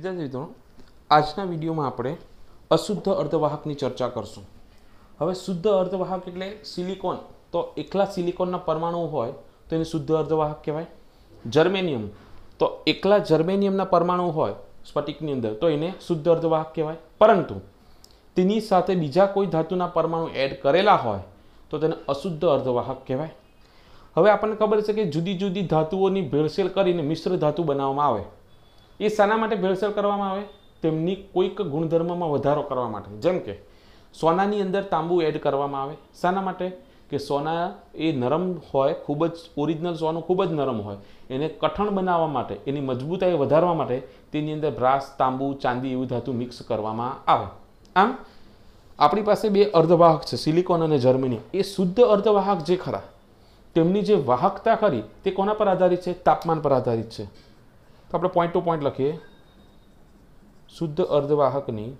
વિદ્યાર્થી મિત્રો આજના વિડીયોમાં આપણે અશુદ્ધ અર્ધવાહકની ચર્ચા કરશું હવે શુદ્ધ અર્ધવાહક એટલે સિલિકોન તો એકલા સિલિકોનના પરમાણુ હોય તો એને શુદ્ધ અર્ધવાહક કહેવાય જર્મેનિયમ તો એકલા જર્મેનિયમના પરમાણુ હોય સ્ફટિકની અંદર તો એને શુદ્ધ અર્ધવાહક કહેવાય પરંતુ તેની સાથે બીજા કોઈ ધાતુના પરમાણુ એડ કરેલા હોય તો તેને અશુદ્ધ અર્ધવાહક કહેવાય હવે આપણને ખબર છે કે જુદી જુદી ધાતુઓની ભેળસેળ કરીને મિશ્ર ધાતુ બનાવવામાં આવે એ શાના માટે ભેળસેળ કરવામાં આવે તેમની કોઈક ગુણધર્મમાં વધારો કરવા માટે જેમ કે સોનાની અંદર તાંબુ એડ કરવામાં આવે શાના માટે કે સોના એ નરમ હોય ખૂબ જ ઓરિજિનલ સોનું ખૂબ જ નરમ હોય એને કઠણ બનાવવા માટે એની મજબૂતાઈ વધારવા માટે તેની અંદર બ્રાસ તાંબુ ચાંદી એવું ધાતુ મિક્સ કરવામાં આવે આમ આપણી પાસે બે અર્ધવાહક છે સિલિકોન અને જર્મની એ શુદ્ધ અર્ધવાહક જે ખરા તેમની જે વાહકતા ખરી તે કોના પર આધારિત છે તાપમાન પર આધારિત છે તો આપણે પોઈન્ટ ટુ પોઈન્ટ લખીએ શુદ્ધ અર્ધવાહકની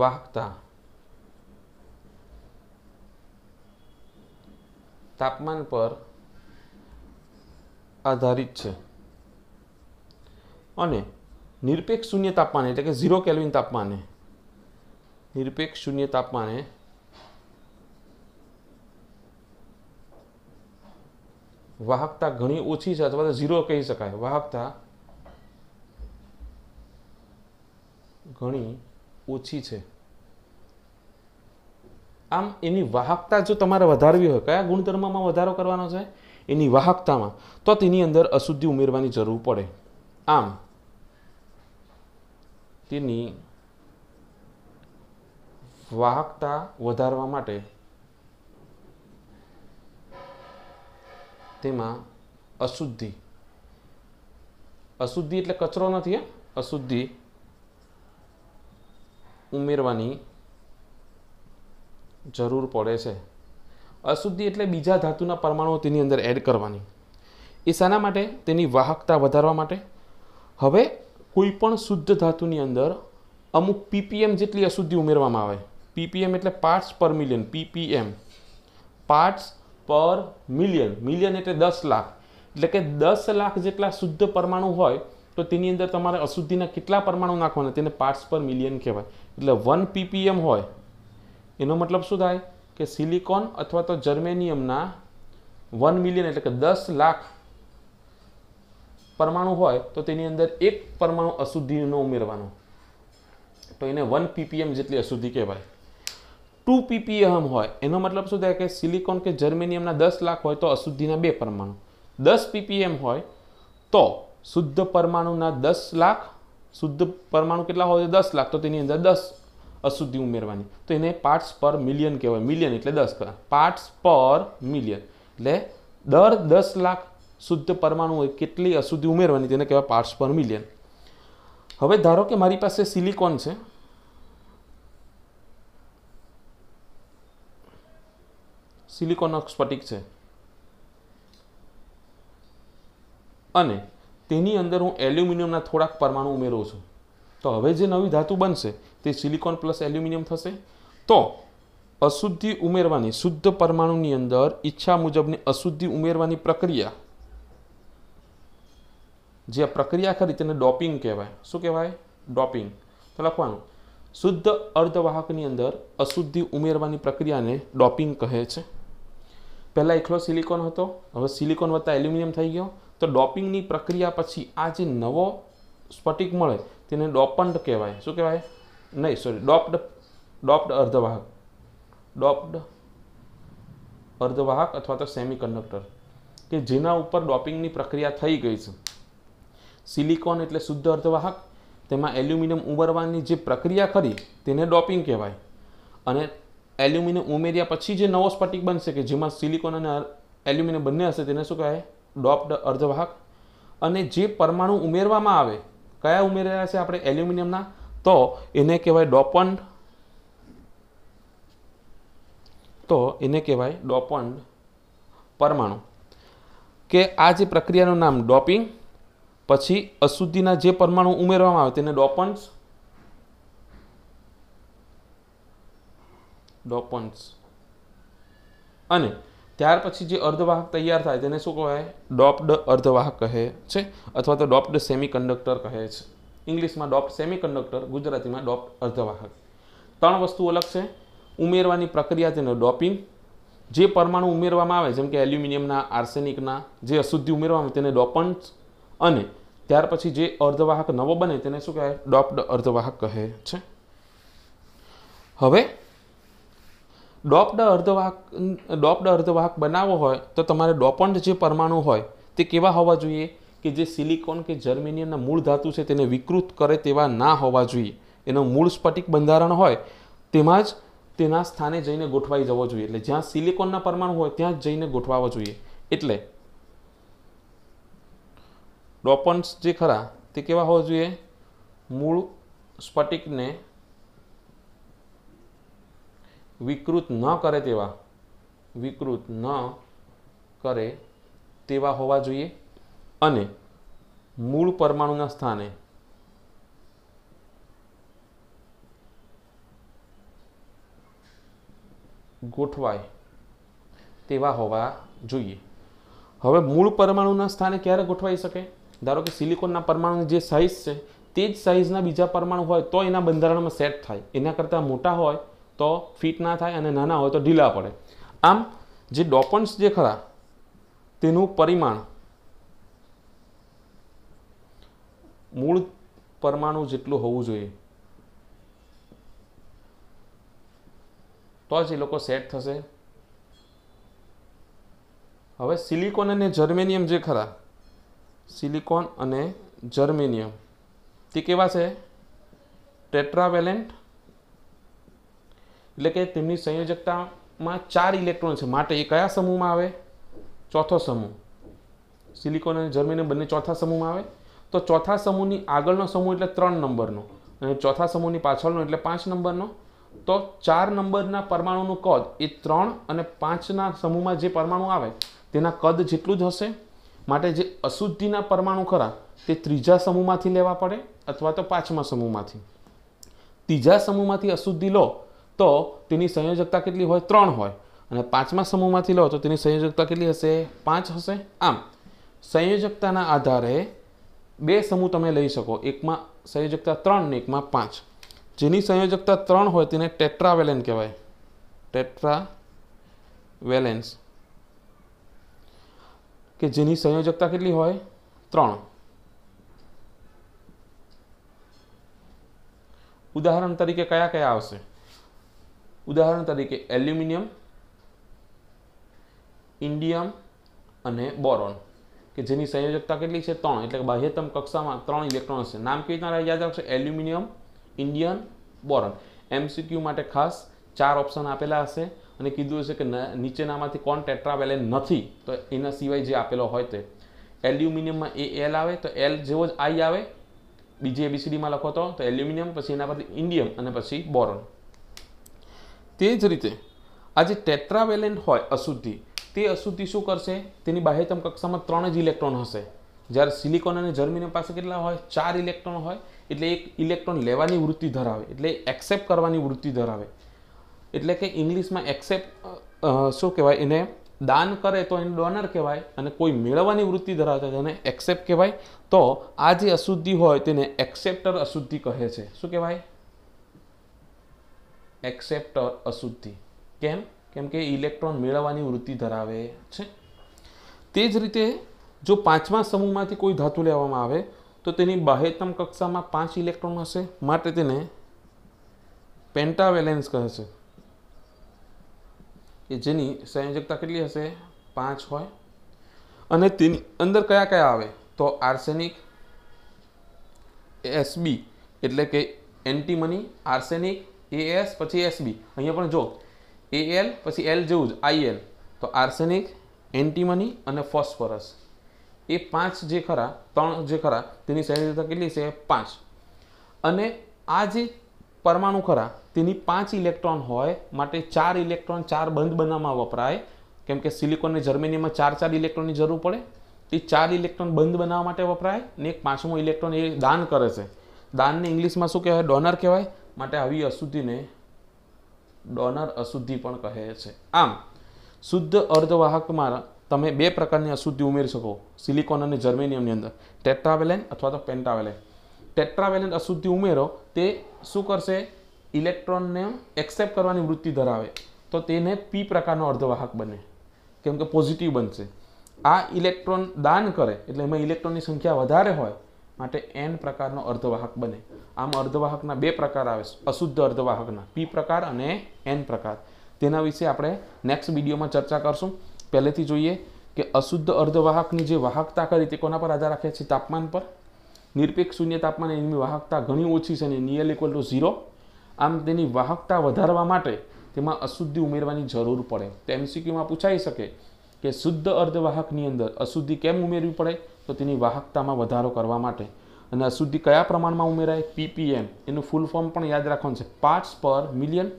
વાહકતા તાપમાન પર આધારિત છે અને નિરપેક્ષ શૂન્ય તાપમાને એટલે કે ઝીરો કેલ્વિન તાપમાને નિરપેક્ષ શૂન્ય તાપમાને વાહકતા ઘણી ઓછી છે અથવા તો ઝીરો કહી શકાય વાહકતા ઘણી ઓછી છે આમ એની વાહકતા જો તમારે વધારવી હોય કયા ગુણધર્મમાં વધારો કરવાનો છે એની વાહકતામાં તો તેની અંદર અશુદ્ધિ ઉમેરવાની જરૂર પડે આમ તેની વાહકતા વધારવા માટે તેમાં અશુદ્ધિ અશુદ્ધિ એટલે કચરો નથી અશુદ્ધિ ઉમેરવાની જરૂર પડે છે અશુદ્ધિ એટલે બીજા ધાતુના પરમાણુઓ તેની અંદર એડ કરવાની એ શાના માટે તેની વાહકતા વધારવા માટે હવે કોઈ પણ શુદ્ધ ધાતુની અંદર અમુક પીપીએમ જેટલી અશુદ્ધિ ઉમેરવામાં આવે પીપીએમ એટલે parts per million PPM parts per million million એટલે દસ લાખ એટલે કે દસ લાખ જેટલા શુદ્ધ પરમાણુ હોય તો તેની અંદર તમારે અશુદ્ધિના કેટલા પરમાણુ નાખવાના તેને પાર્ટસ પર મિલિયન કહેવાય એટલે વન પીપીએમ હોય એનો મતલબ શું થાય કે સિલિકોન અથવા તો જર્મેનિયમના વન મિલિયન એટલે કે દસ લાખ પરમાણુ હોય તો તેની અંદર એક પરમાણુ અશુદ્ધિનો ઉમેરવાનો તો એને વન પીપીએમ જેટલી અશુદ્ધિ કહેવાય ટુ પીપીએહમ હોય એનો મતલબ શું થાય કે સિલિકોન કે જર્મેનિયમના દસ લાખ હોય તો અશુદ્ધિના બે પરમાણુ દસ પીપીએમ હોય તો શુદ્ધ પરમાણુના દસ લાખ શુદ્ધ પરમાણુ કેટલા હોય દસ લાખ તો તેની અંદર દસ અશુદ્ધિ ઉમેરવાની તો એને પાર્ટ્સ પર મિલિયન કહેવાય મિલિયન એટલે દસ પાર્ટ્સ પર મિલિયન એટલે દર દસ લાખ શુદ્ધ પરમાણુ હોય કેટલી અશુદ્ધિ ઉમેરવાની તેને કહેવાય પાર્ટ્સ પર મિલિયન હવે ધારો કે મારી પાસે સિલિકોન છે સિલિકોન સ્ફટિક છે અને તેની અંદર હું એલ્યુમિનિયમના થોડાક પરમાણુ ઉમેરું છું તો હવે જે નવી ધાતુ બનશે તે સિલિકોન પ્લસ એલ્યુમિનિયમ થશે તો અશુદ્ધિ ઉમેરવાની શુદ્ધ પરમાણુની અંદર ઈચ્છા મુજબની અશુદ્ધિ ઉમેરવાની પ્રક્રિયા જે પ્રક્રિયા ખરી તેને ડોપિંગ કહેવાય શું કહેવાય ડોપિંગ તો લખવાનું શુદ્ધ અર્ધવાહકની અંદર અશુદ્ધિ ઉમેરવાની પ્રક્રિયાને ડોપિંગ કહે છે પહેલાં એકલો સિલિકોન હતો હવે સિલિકોન વત્તા એલ્યુમિનિયમ થઈ ગયો તો ડોપિંગની પ્રક્રિયા પછી આ જે નવો સ્ફટિક મળે તેને ડોપન્ટ કહેવાય શું કહેવાય નહીં સોરી ડોપ્ડ ડોપ્ડ અર્ધવાહક ડોપ્ડ અર્ધવાહક અથવા તો સેમી કંડક્ટર કે જેના ઉપર ડોપિંગની પ્રક્રિયા થઈ ગઈ છે સિલિકોન એટલે શુદ્ધ અર્ધવાહક તેમાં એલ્યુમિનિયમ ઉમેરવાની જે પ્રક્રિયા કરી તેને ડોપિંગ કહેવાય અને એલ્યુમિનિયમ ઉમેર્યા પછી જે નવો સ્ફટિક બનશે કે જેમાં સિલિકોન અને એલ્યુમિનિયમ બંને હશે તેને શું કહે ડોપ્ડ અર્ધવાહક અને જે પરમાણુ ઉમેરવામાં આવે કયા ઉમેર્યા છે આપણે એલ્યુમિનિયમના તો એને કહેવાય ડોપન્ડ તો એને કહેવાય ડોપન્ડ પરમાણુ કે આ જે પ્રક્રિયાનું નામ ડોપિંગ પછી અશુદ્ધિના જે પરમાણુ ઉમેરવામાં આવે તેને ડોપન્ટ્સ ડોપન્ટ્સ અને ત્યાર પછી જે અર્ધવાહક તૈયાર થાય તેને શું કહેવાય ડોપ્ડ અર્ધવાહક કહે છે અથવા તો ડોપ્ડ સેમી કંડક્ટર કહે છે ઇંગ્લિશમાં ડોપ્ડ સેમી કંડક્ટર ગુજરાતીમાં ડોપ અર્ધવાહક ત્રણ વસ્તુ અલગ છે ઉમેરવાની પ્રક્રિયા તેને ડોપિંગ જે પરમાણુ ઉમેરવામાં આવે જેમ કે એલ્યુમિનિયમના આર્સેનિકના જે અશુદ્ધિ ઉમેરવામાં આવે તેને ડોપન્ટ્સ અને ત્યાર પછી જે અર્ધવાહક નવો બને તેને શું કહેવાય ડોપ્ડ અર્ધવાહક કહે છે હવે ડોપ્ડ અર્ધવાહક ડોપ્ડ અર્ધવાહક બનાવવો હોય તો તમારે ડોપન્ટ જે પરમાણુ હોય તે કેવા હોવા જોઈએ કે જે સિલિકોન કે જર્મેનિયમના મૂળ ધાતુ છે તેને વિકૃત કરે તેવા ના હોવા જોઈએ એનો મૂળ સ્ફટિક બંધારણ હોય તેમાં જ તેના સ્થાને જઈને ગોઠવાઈ જવો જોઈએ એટલે જ્યાં સિલિકોનના પરમાણુ હોય ત્યાં જ જઈને ગોઠવાવા જોઈએ એટલે ડોપન્ટ્સ જે ખરા તે કેવા હોવા જોઈએ મૂળ સ્ફટિકને વિકૃત ન કરે તેવા વિકૃત ન કરે તેવા હોવા જોઈએ અને મૂળ પરમાણુના સ્થાને ગોઠવાય તેવા હોવા જોઈએ હવે મૂળ પરમાણુના સ્થાને ક્યારે ગોઠવાઈ શકે ધારો કે સિલિકોનના પરમાણુની જે સાઇઝ છે તે જ સાઇઝના બીજા પરમાણુ હોય તો એના બંધારણમાં સેટ થાય એના કરતાં મોટા હોય તો ફિટ ના થાય અને નાના હોય તો ઢીલા પડે આમ જે ડોપન્ટ્સ જે ખરા તેનું પરિમાણ મૂળ પરમાણુ જેટલું હોવું જોઈએ તો જ એ લોકો સેટ થશે હવે સિલિકોન અને જર્મેનિયમ જે ખરા સિલિકોન અને જર્મેનિયમ તે કેવા છે ટેટ્રાવેલેન્ટ એટલે કે તેમની સંયોજકતામાં ચાર ઇલેક્ટ્રોન છે માટે એ કયા સમૂહમાં આવે ચોથો સમૂહ સિલિકોન અને જર્મેનિયમ બંને ચોથા સમૂહમાં આવે તો ચોથા સમૂહની આગળનો સમૂહ એટલે ત્રણ નંબરનો અને ચોથા સમૂહની પાછળનો એટલે પાંચ નંબરનો તો ચાર નંબરના પરમાણુનું કદ એ ત્રણ અને પાંચના સમૂહમાં જે પરમાણુ આવે તેના કદ જેટલું જ હશે માટે જે અશુદ્ધિના પરમાણુ ખરા તે ત્રીજા સમૂહમાંથી લેવા પડે અથવા તો પાંચમા સમૂહમાંથી ત્રીજા સમૂહમાંથી અશુદ્ધિ લો તો તેની સંયોજકતા કેટલી હોય ત્રણ હોય અને પાંચમા સમૂહમાંથી લો તો તેની સંયોજકતા કેટલી હશે પાંચ હશે આમ સંયોજકતાના આધારે બે સમૂહ તમે લઈ શકો એકમાં સંયોજકતા ત્રણ ને એકમાં પાંચ જેની સંયોજકતા ત્રણ હોય તેને ટેટ્રાવેલેન કહેવાય ટેટ્રા વેલેન્સ કે જેની સંયોજકતા કેટલી હોય ત્રણ ઉદાહરણ તરીકે કયા કયા આવશે ઉદાહરણ તરીકે એલ્યુમિનિયમ ઇન્ડિયમ અને બોરોન કે જેની સંયોજકતા કેટલી છે ત્રણ એટલે કે બાહ્યતમ કક્ષામાં ત્રણ ઇલેક્ટ્રોન છે નામ કેવી રીતના યાદ રાખશે એલ્યુમિનિયમ ઇન્ડિયન બોરોન એમસીક્યુ માટે ખાસ ચાર ઓપ્શન આપેલા હશે અને કીધું હશે કે નીચેનામાંથી કોણ ટેટ્રાવેલેન નથી તો એના સિવાય જે આપેલો હોય તે એલ્યુમિનિયમમાં એ એલ આવે તો એલ જેવો જ આઈ આવે બીજી એબીસીડીમાં લખો તો એલ્યુમિનિયમ પછી એના પરથી ઇન્ડિયમ અને પછી બોરોન તે જ રીતે આ જે ટેટ્રાવેલેન્ટ હોય અશુદ્ધિ તે અશુદ્ધિ શું કરશે તેની બાહ્યતમ કક્ષામાં ત્રણ જ ઇલેક્ટ્રોન હશે જ્યારે સિલિકોન અને જર્મિનિયમ પાસે કેટલા હોય ચાર ઇલેક્ટ્રોન હોય એટલે એક ઇલેક્ટ્રોન લેવાની વૃત્તિ ધરાવે એટલે એક્સેપ્ટ કરવાની વૃત્તિ ધરાવે એટલે કે ઇંગ્લિશમાં એક્સેપ્ટ શું કહેવાય એને દાન કરે તો એને ડોનર કહેવાય અને કોઈ મેળવવાની વૃત્તિ ધરાવતા તેને એક્સેપ્ટ કહેવાય તો આ જે અશુદ્ધિ હોય તેને એક્સેપ્ટર અશુદ્ધિ કહે છે શું કહેવાય એક્સેપ્ટ અશુદ્ધિ કેમ કેમ કે ઇલેક્ટ્રોન મેળવવાની વૃત્તિ ધરાવે છે તે જ રીતે જો પાંચમા સમૂહમાંથી કોઈ ધાતુ લેવામાં આવે તો તેની બાહ્યતમ કક્ષામાં પાંચ ઇલેક્ટ્રોન હશે માટે તેને પેન્ટાવેલેન્સ કહે છે કે જેની સંયોજકતા કેટલી હશે પાંચ હોય અને તેની અંદર કયા કયા આવે તો આર્સેનિક એસબી એટલે કે એન્ટીમની આર્સેનિક એ એસ પછી એસબી અહીંયા પણ જો એ એલ પછી એલ જેવું જ આઈએલ તો આર્સેનિક એન્ટીમની અને ફોસ્ફરસ એ પાંચ જે ખરા ત્રણ જે ખરા તેની સંયોજકતા કેટલી છે પાંચ અને આ જે પરમાણુ ખરા તેની પાંચ ઇલેક્ટ્રોન હોય માટે ચાર ઇલેક્ટ્રોન ચાર બંધ બનાવવામાં વપરાય કેમ કે સિલિકોનને જર્મેનિયમમાં ચાર ચાર ઇલેક્ટ્રોનની જરૂર પડે તે ચાર ઇલેક્ટ્રોન બંધ બનાવવા માટે વપરાય ને એક પાંચમો ઇલેક્ટ્રોન એ દાન કરે છે દાનને ઇંગ્લિશમાં શું કહેવાય ડોનર કહેવાય માટે આવી અશુદ્ધિને ડોનર અશુદ્ધિ પણ કહે છે આમ શુદ્ધ અર્ધવાહકમાં તમે બે પ્રકારની અશુદ્ધિ ઉમેરી શકો સિલિકોન અને જર્મેનિયમની અંદર ટેટ્રાવેલેન અથવા તો પેન્ટાવેલેન ટેટ્રાવેલેન અશુદ્ધિ ઉમેરો તે શું કરશે ઇલેક્ટ્રોનને એક્સેપ્ટ કરવાની વૃત્તિ ધરાવે તો તેને પી પ્રકારનો અર્ધવાહક બને કેમ કે પોઝિટિવ બનશે આ ઇલેક્ટ્રોન દાન કરે એટલે એમાં ઇલેક્ટ્રોનની સંખ્યા વધારે હોય માટે એન પ્રકારનો અર્ધવાહક બને આમ અર્ધવાહકના બે પ્રકાર આવે છે અશુદ્ધ અર્ધવાહકના પી પ્રકાર અને એન પ્રકાર તેના વિશે આપણે નેક્સ્ટ વિડીયોમાં ચર્ચા કરશું પહેલેથી જોઈએ કે અશુદ્ધ અર્ધવાહકની જે વાહકતા કરી તે કોના પર આધાર રાખે છે તાપમાન પર નિરપેક્ષ શૂન્ય તાપમાન એની વાહકતા ઘણી ઓછી છે અને નિયલ ઇક્વલ ટુ ઝીરો આમ તેની વાહકતા વધારવા માટે તેમાં અશુદ્ધિ ઉમેરવાની જરૂર પડે તો એમસીક્યુમાં પૂછાઈ શકે કે શુદ્ધ અર્ધવાહકની અંદર અશુદ્ધિ કેમ ઉમેરવી પડે તો તેની વાહકતામાં વધારો કરવા માટે અને અશુદ્ધિ કયા પ્રમાણમાં ઉમેરાય પીપીએમ એનું ફૂલ ફોર્મ પણ યાદ રાખવાનું છે પાર્ટ્સ પર મિલિયન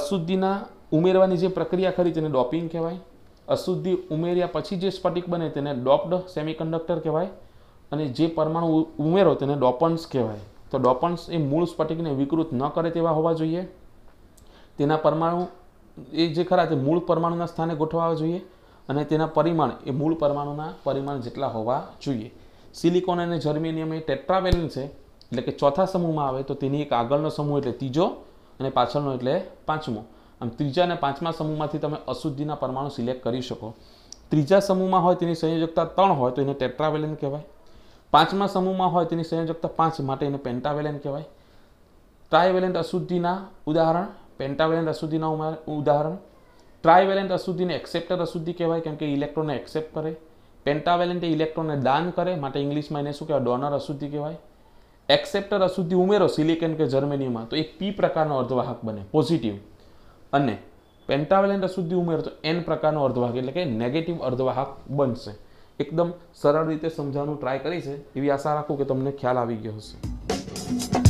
અશુદ્ધિના ઉમેરવાની જે પ્રક્રિયા ખરી તેને ડોપિંગ કહેવાય અશુદ્ધિ ઉમેર્યા પછી જે સ્ફટિક બને તેને ડોપ્ડ સેમિકન્ડક્ટર કહેવાય અને જે પરમાણુ ઉમેરો તેને ડોપન્સ કહેવાય તો ડોપન્સ એ મૂળ સ્ફટિકને વિકૃત ન કરે તેવા હોવા જોઈએ તેના પરમાણુ એ જે ખરા તે મૂળ પરમાણુના સ્થાને ગોઠવાવા જોઈએ અને તેના પરિમાણ એ મૂળ પરમાણુના પરિમાણ જેટલા હોવા જોઈએ સિલિકોન અને જર્મેનિયમ એ ટેટ્રાવેલિન છે એટલે કે ચોથા સમૂહમાં આવે તો તેની એક આગળનો સમૂહ એટલે ત્રીજો અને પાછળનો એટલે પાંચમો આમ ત્રીજા અને પાંચમા સમૂહમાંથી તમે અશુદ્ધિના પરમાણુ સિલેક્ટ કરી શકો ત્રીજા સમૂહમાં હોય તેની સંયોજકતા ત્રણ હોય તો એને ટેટ્રાવેલેન કહેવાય પાંચમા સમૂહમાં હોય તેની સંયોજકતા પાંચ માટે એને પેન્ટાવેલેન કહેવાય ટ્રાયવેલેન્ટ અશુદ્ધિના ઉદાહરણ પેન્ટાવેલેન્ટ અશુદ્ધિના ઉદાહરણ ટ્રાઇવેલેન્ટ અશુદ્ધિને એક્સેપ્ટર અશુદ્ધિ કહેવાય કેમ કે ઇલેક્ટ્રોનને એક્સેપ્ટ કરે પેન્ટાવેલેન્ટ એ ઇલેક્ટ્રોનને દાન કરે માટે ઇંગ્લિશમાં એને શું કહેવાય ડોનર અશુદ્ધિ કહેવાય એક્સેપ્ટર અશુદ્ધિ ઉમેરો સિલિકન કે જર્મનીમાં તો એ પી પ્રકારનો અર્ધવાહક બને પોઝિટિવ અને પેન્ટાવેલેન્ટ અશુદ્ધિ ઉમેરો તો એન પ્રકારનો અર્ધવાહક એટલે કે નેગેટિવ અર્ધવાહક બનશે એકદમ સરળ રીતે સમજાવવાનું ટ્રાય કરી છે એવી આશા રાખું કે તમને ખ્યાલ આવી ગયો હશે